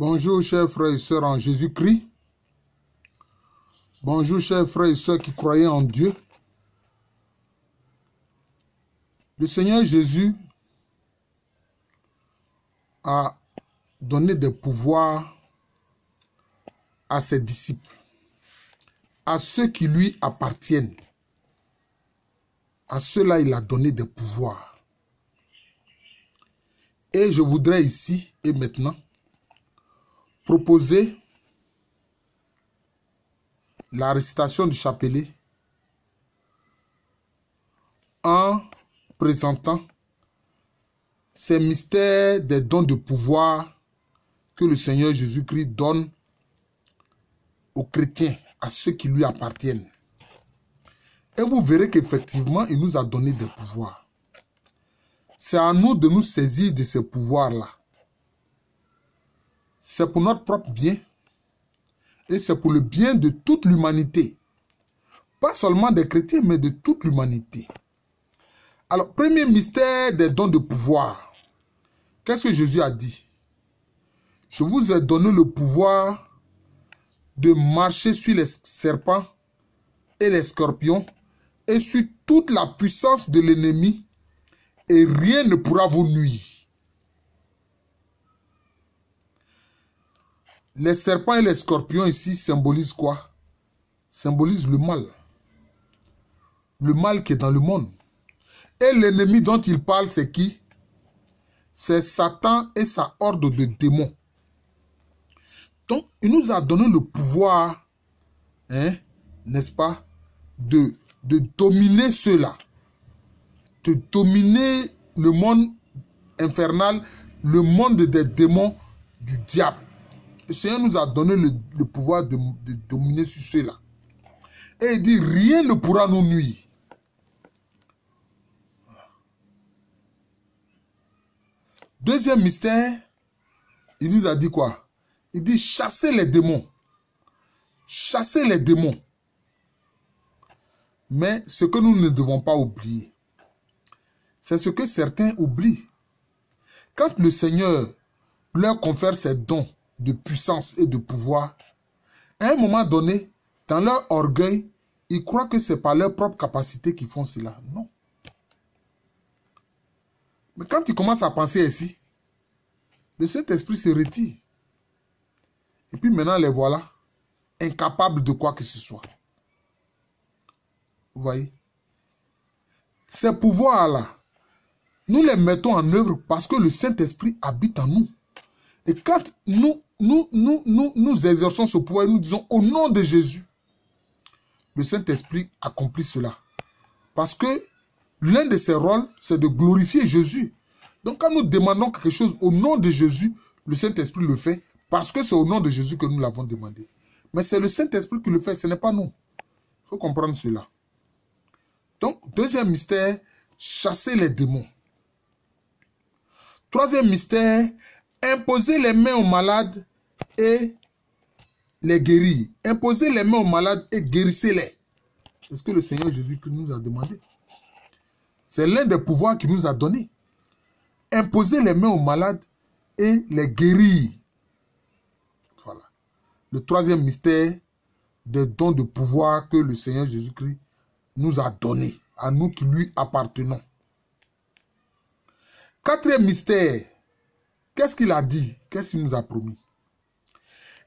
Bonjour, chers frères et sœurs en Jésus-Christ. Bonjour, chers frères et sœurs qui croyaient en Dieu. Le Seigneur Jésus a donné des pouvoirs à ses disciples, à ceux qui lui appartiennent. À ceux-là, il a donné des pouvoirs. Et je voudrais ici et maintenant proposer la récitation du chapelet en présentant ces mystères des dons de pouvoir que le Seigneur Jésus-Christ donne aux chrétiens, à ceux qui lui appartiennent. Et vous verrez qu'effectivement, il nous a donné des pouvoirs. C'est à nous de nous saisir de ces pouvoirs-là c'est pour notre propre bien et c'est pour le bien de toute l'humanité. Pas seulement des chrétiens, mais de toute l'humanité. Alors, premier mystère des dons de pouvoir. Qu'est-ce que Jésus a dit Je vous ai donné le pouvoir de marcher sur les serpents et les scorpions et sur toute la puissance de l'ennemi et rien ne pourra vous nuire. Les serpents et les scorpions ici symbolisent quoi Symbolisent le mal. Le mal qui est dans le monde. Et l'ennemi dont il parle, c'est qui C'est Satan et sa horde de démons. Donc, il nous a donné le pouvoir, hein, n'est-ce pas, de, de dominer cela, de dominer le monde infernal, le monde des démons, du diable le Seigneur nous a donné le, pouvoir de, dominer sur cela. Et il dit, rien ne pourra nous nuire. Deuxième mystère, il nous a dit quoi Il dit chasser les démons. Chasser les démons. Mais ce que nous ne devons pas oublier, c'est ce que certains oublient. Quand le Seigneur leur confère ses dons, de puissance et de pouvoir. À un moment donné, dans leur orgueil, ils croient que c'est par leur propre capacité qu'ils font cela. Non. Mais quand ils commencent à penser ainsi, le Saint-Esprit se retire. Et puis maintenant, les voilà incapables de quoi que ce soit. Vous voyez Ces pouvoirs-là, nous les mettons en œuvre parce que le Saint-Esprit habite en nous. Et quand nous nous, nous, nous, nous exerçons ce pouvoir et nous disons au nom de Jésus, le Saint-Esprit accomplit cela. Parce que l'un de ses rôles, c'est de glorifier Jésus. Donc quand nous demandons quelque chose au nom de Jésus, le Saint-Esprit le fait parce que c'est au nom de Jésus que nous l'avons demandé. Mais c'est le Saint-Esprit qui le fait, ce n'est pas nous. Il faut comprendre cela. Donc, deuxième mystère, chasser les démons. Troisième mystère, imposer les mains aux malades et les guérir. Imposez les mains aux malades et guérissez-les. C'est ce que le Seigneur Jésus-Christ nous a demandé. C'est l'un des pouvoirs qu'il nous a donné. Imposez les mains aux malades et les guérir. Voilà. Le troisième mystère des dons de pouvoir que le Seigneur Jésus-Christ nous a donné, à nous qui lui appartenons. Quatrième mystère, qu'est-ce qu'il a dit Qu'est-ce qu'il nous a promis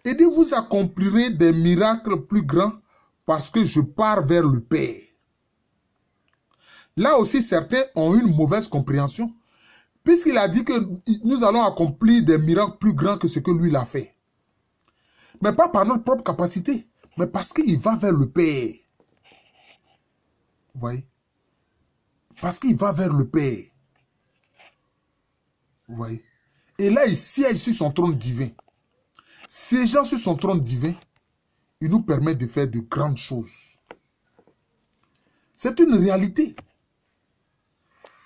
« Et dit, vous accomplirez des miracles plus grands parce que je pars vers le Père. Là aussi, certains ont une mauvaise compréhension, puisqu'il a dit que nous allons accomplir des miracles plus grands que ce que lui l'a fait. Mais pas par notre propre capacité, mais parce qu'il va vers le Père. Vous voyez Parce qu'il va vers le Père. Vous voyez Et là, il siège sur son trône divin. Ces gens sur son trône divin, il nous permet de faire de grandes choses. C'est une réalité.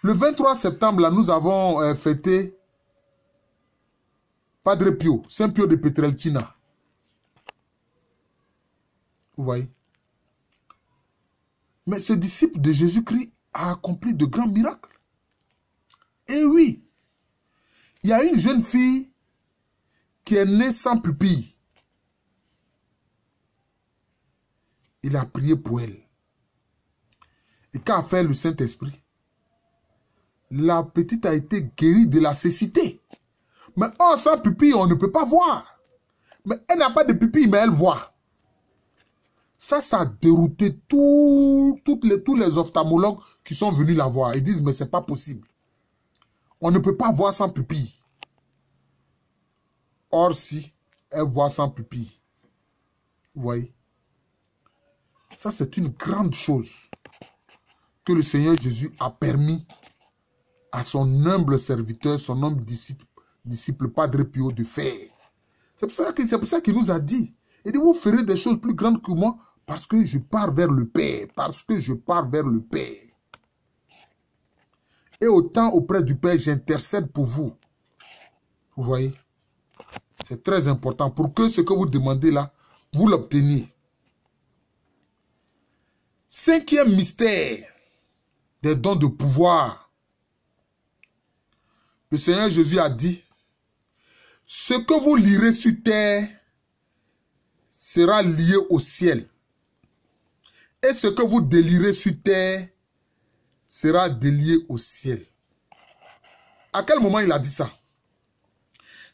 Le 23 septembre, là, nous avons euh, fêté Padre Pio, Saint Pio de Petrelkina. Vous voyez Mais ce disciple de Jésus-Christ a accompli de grands miracles. Et eh oui, il y a une jeune fille qui est né sans pupille. Il a prié pour elle. Et qu'a fait le Saint-Esprit La petite a été guérie de la cécité. Mais oh, sans pupille, on ne peut pas voir. Mais elle n'a pas de pupille, mais elle voit. Ça, ça a dérouté tout, toutes les, tous les ophtalmologues qui sont venus la voir. Ils disent, mais c'est pas possible. On ne peut pas voir sans pupille. Or, si elle voit sans pupille, vous voyez, ça c'est une grande chose que le Seigneur Jésus a permis à son humble serviteur, son humble disciple, Padre Pio de faire. C'est pour ça qu'il nous a dit, il dit, vous ferez des choses plus grandes que moi parce que je pars vers le Père, parce que je pars vers le Père. Et autant auprès du Père, j'intercède pour vous. Vous voyez c'est très important pour que ce que vous demandez là, vous l'obteniez. Cinquième mystère des dons de pouvoir. Le Seigneur Jésus a dit, ce que vous lirez sur terre sera lié au ciel. Et ce que vous délirez sur terre sera délié au ciel. À quel moment il a dit ça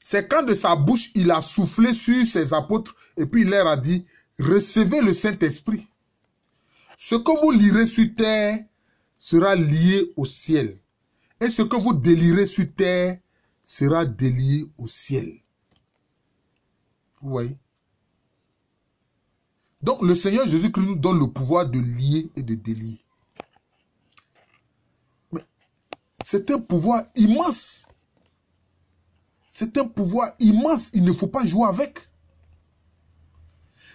c'est quand de sa bouche il a soufflé sur ses apôtres et puis il leur a dit, recevez le Saint-Esprit. Ce que vous lirez sur terre sera lié au ciel. Et ce que vous délirez sur terre sera délié au ciel. Vous voyez Donc le Seigneur Jésus-Christ nous donne le pouvoir de lier et de délier. Mais c'est un pouvoir immense. C'est un pouvoir immense, il ne faut pas jouer avec.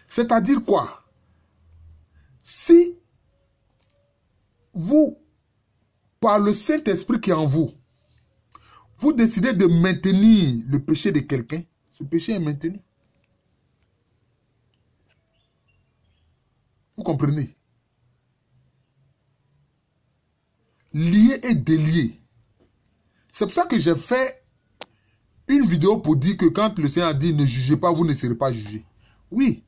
C'est-à-dire quoi Si vous, par le Saint-Esprit qui est en vous, vous décidez de maintenir le péché de quelqu'un, ce péché est maintenu. Vous comprenez Lié et délié. C'est pour ça que j'ai fait une vidéo pour dire que quand le Seigneur a dit ne jugez pas, vous ne serez pas jugé. Oui.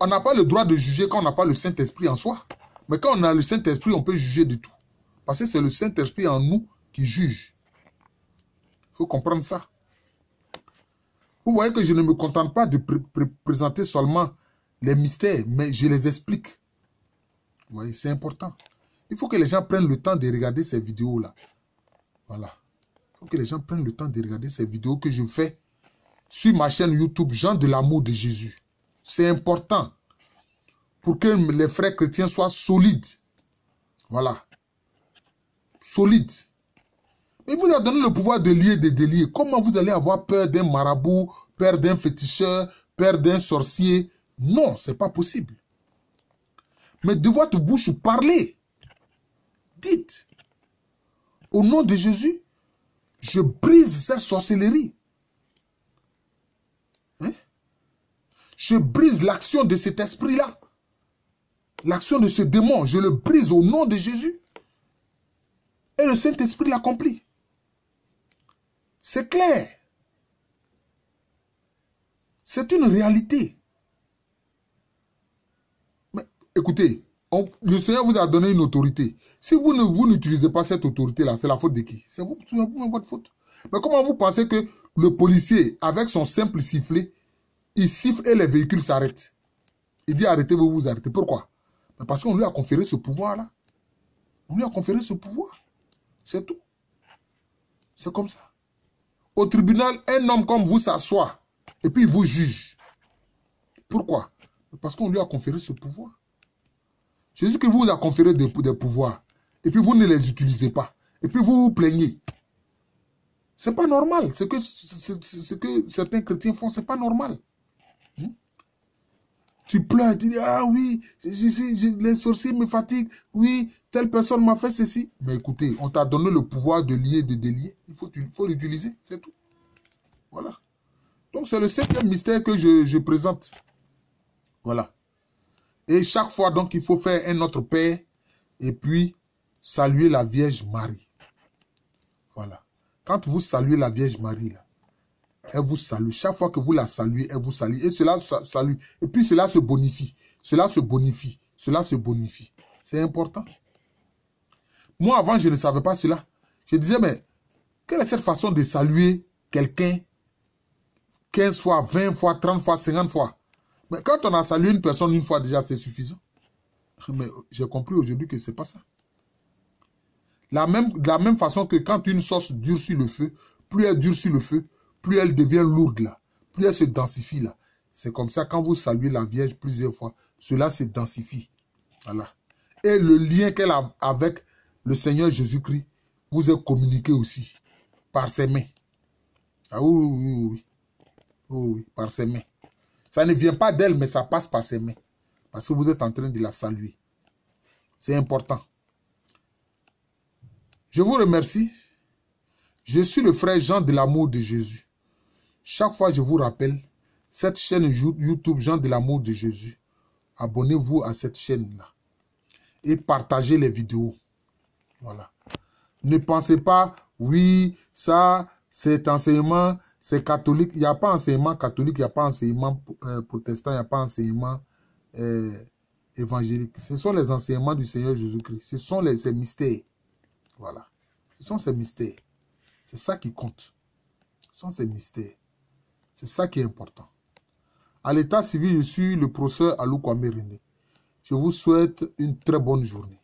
On n'a pas le droit de juger quand on n'a pas le Saint-Esprit en soi. Mais quand on a le Saint-Esprit, on peut juger du tout. Parce que c'est le Saint-Esprit en nous qui juge. Il faut comprendre ça. Vous voyez que je ne me contente pas de présenter seulement les mystères, mais je les explique. Vous voyez, c'est important. Il faut que les gens prennent le temps de regarder ces vidéos-là. Voilà. Pour que les gens prennent le temps de regarder ces vidéos que je fais sur ma chaîne YouTube, Jean de l'amour de Jésus. C'est important pour que les frères chrétiens soient solides. Voilà. Solides. Mais vous a donné le pouvoir de lier de délier. Comment vous allez avoir peur d'un marabout, peur d'un féticheur, peur d'un sorcier Non, c'est pas possible. Mais de votre bouche, parlez. Dites, au nom de Jésus, je brise cette sorcellerie. Hein? Je brise l'action de cet esprit-là. L'action de ce démon, je le brise au nom de Jésus. Et le Saint-Esprit l'accomplit. C'est clair. C'est une réalité. Mais écoutez, le Seigneur vous a donné une autorité. Si vous ne vous n'utilisez pas cette autorité-là, c'est la faute de qui C'est vous, vous votre faute. Mais comment vous pensez que le policier, avec son simple sifflet, il siffle et les véhicules s'arrêtent Il dit arrêtez-vous, vous arrêtez. Pourquoi Parce qu'on lui a conféré ce pouvoir-là. On lui a conféré ce pouvoir. C'est tout. C'est comme ça. Au tribunal, un homme comme vous s'assoit et puis il vous juge. Pourquoi Parce qu'on lui a conféré ce pouvoir. C'est que vous, a conféré des, pouvoirs. Et puis vous ne les utilisez pas. Et puis vous vous plaignez. Ce n'est pas normal. Ce que, ce que certains chrétiens font, ce n'est pas normal. Hmm? Tu pleures, tu dis, ah oui, les sorciers me fatiguent. Oui, telle personne m'a fait ceci. Mais écoutez, on t'a donné le pouvoir de lier, de délier. Il faut, faut l'utiliser, c'est tout. Voilà. Donc c'est le cinquième mystère que je présente. Voilà. Et chaque fois, donc, il faut faire un autre Père et puis saluer la Vierge Marie. Voilà. Quand vous saluez la Vierge Marie, là, elle vous salue. Chaque fois que vous la saluez, elle vous salue. Et cela salue. Et puis cela se bonifie. Cela se bonifie. Cela se bonifie. C'est important. Moi, avant, je ne savais pas cela. Je disais, mais quelle est cette façon de saluer quelqu'un 15 fois, 20 fois, 30 fois, 50 fois mais quand on a salué une personne une fois déjà, c'est suffisant. Mais j'ai compris aujourd'hui que ce n'est pas ça. La même, de la même façon que quand une sauce dure sur le feu, plus elle dure sur le feu, plus elle devient lourde là, plus elle se densifie là. C'est comme ça, quand vous saluez la Vierge plusieurs fois, cela se densifie. Voilà. Et le lien qu'elle a avec le Seigneur Jésus-Christ vous est communiqué aussi par ses mains. Ah oui, oui, oui. oui, oui par ses mains ne vient pas d'elle, mais ça passe par ses mains. Parce que vous êtes en train de la saluer. C'est important. Je vous remercie. Je suis le frère Jean de l'amour de Jésus. Chaque fois, je vous rappelle, cette chaîne YouTube Jean de l'amour de Jésus, abonnez-vous à cette chaîne-là et partagez les vidéos. Voilà. Ne pensez pas, oui, ça, cet enseignement, c'est catholique. Il n'y a pas enseignement catholique, il n'y a pas enseignement euh, protestant, il n'y a pas enseignement euh, évangélique. Ce sont les enseignements du Seigneur Jésus-Christ. Ce sont ces mystères. Voilà. Ce sont ces mystères. C'est ça qui compte. Ce sont ces mystères. C'est ça qui est important. À l'état civil, je suis le professeur Alou Kwame Je vous souhaite une très bonne journée.